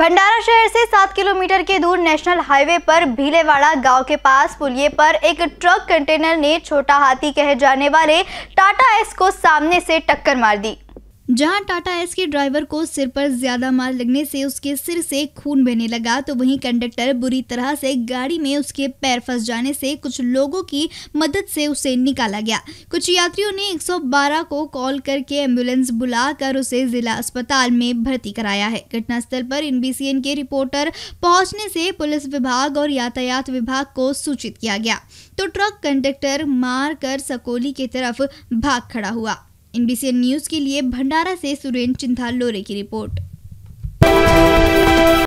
भंडारा शहर से सात किलोमीटर के दूर नेशनल हाईवे पर भीलेवाड़ा गांव के पास पुलिये पर एक ट्रक कंटेनर ने छोटा हाथी कहे जाने वाले टाटा एस को सामने से टक्कर मार दी जहां टाटा एस के ड्राइवर को सिर पर ज्यादा मार लगने से उसके सिर से खून बहने लगा तो वहीं कंडक्टर बुरी तरह से गाड़ी में उसके पैर फंस जाने से कुछ लोगों की मदद से उसे निकाला गया कुछ यात्रियों ने 112 को कॉल करके एम्बुलेंस बुलाकर उसे जिला अस्पताल में भर्ती कराया है घटनास्थल पर एनबीसीएन के रिपोर्टर पहुंचने से पुलिस विभाग और यातायात विभाग को सूचित किया गया तो ट्रक कंडक्टर मार कर सकोली की तरफ भाग खड़ा हुआ एनबीसी न्यूज के लिए भंडारा से सुरेंद्र चिंथाल लोरे की रिपोर्ट